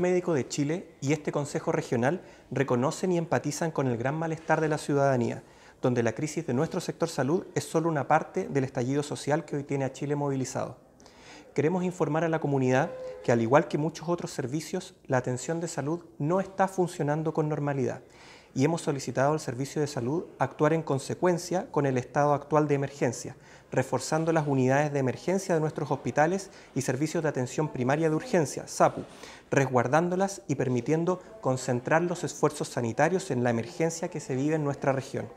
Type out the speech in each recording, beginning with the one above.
Médico de Chile y este Consejo Regional reconocen y empatizan con el gran malestar de la ciudadanía, donde la crisis de nuestro sector salud es solo una parte del estallido social que hoy tiene a Chile movilizado. Queremos informar a la comunidad que, al igual que muchos otros servicios, la atención de salud no está funcionando con normalidad y hemos solicitado al Servicio de Salud actuar en consecuencia con el estado actual de emergencia, reforzando las unidades de emergencia de nuestros hospitales y servicios de atención primaria de urgencia, SAPU, resguardándolas y permitiendo concentrar los esfuerzos sanitarios en la emergencia que se vive en nuestra región.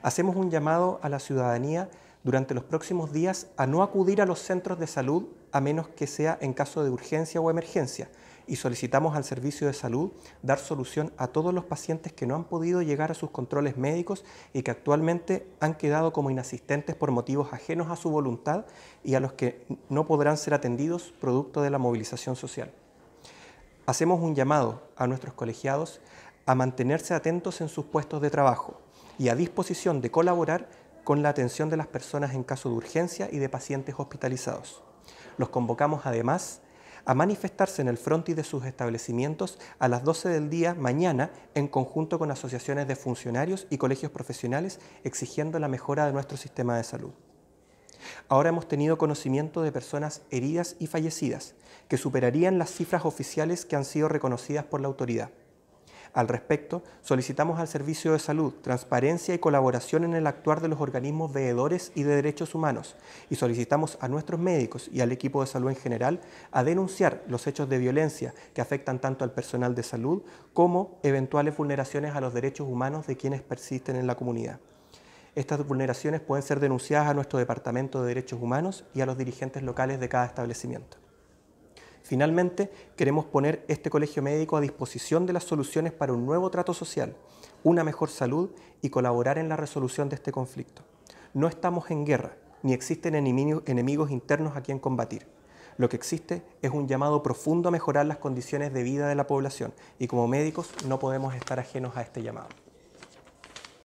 Hacemos un llamado a la ciudadanía durante los próximos días a no acudir a los centros de salud a menos que sea en caso de urgencia o emergencia y solicitamos al Servicio de Salud dar solución a todos los pacientes que no han podido llegar a sus controles médicos y que actualmente han quedado como inasistentes por motivos ajenos a su voluntad y a los que no podrán ser atendidos producto de la movilización social. Hacemos un llamado a nuestros colegiados a mantenerse atentos en sus puestos de trabajo y a disposición de colaborar con la atención de las personas en caso de urgencia y de pacientes hospitalizados. Los convocamos además a manifestarse en el frontis de sus establecimientos a las 12 del día mañana en conjunto con asociaciones de funcionarios y colegios profesionales exigiendo la mejora de nuestro sistema de salud. Ahora hemos tenido conocimiento de personas heridas y fallecidas, que superarían las cifras oficiales que han sido reconocidas por la autoridad. Al respecto, solicitamos al Servicio de Salud transparencia y colaboración en el actuar de los organismos veedores y de derechos humanos y solicitamos a nuestros médicos y al equipo de salud en general a denunciar los hechos de violencia que afectan tanto al personal de salud como eventuales vulneraciones a los derechos humanos de quienes persisten en la comunidad. Estas vulneraciones pueden ser denunciadas a nuestro Departamento de Derechos Humanos y a los dirigentes locales de cada establecimiento. Finalmente, queremos poner este colegio médico a disposición de las soluciones para un nuevo trato social, una mejor salud y colaborar en la resolución de este conflicto. No estamos en guerra, ni existen enemigos internos a quien combatir. Lo que existe es un llamado profundo a mejorar las condiciones de vida de la población y como médicos no podemos estar ajenos a este llamado.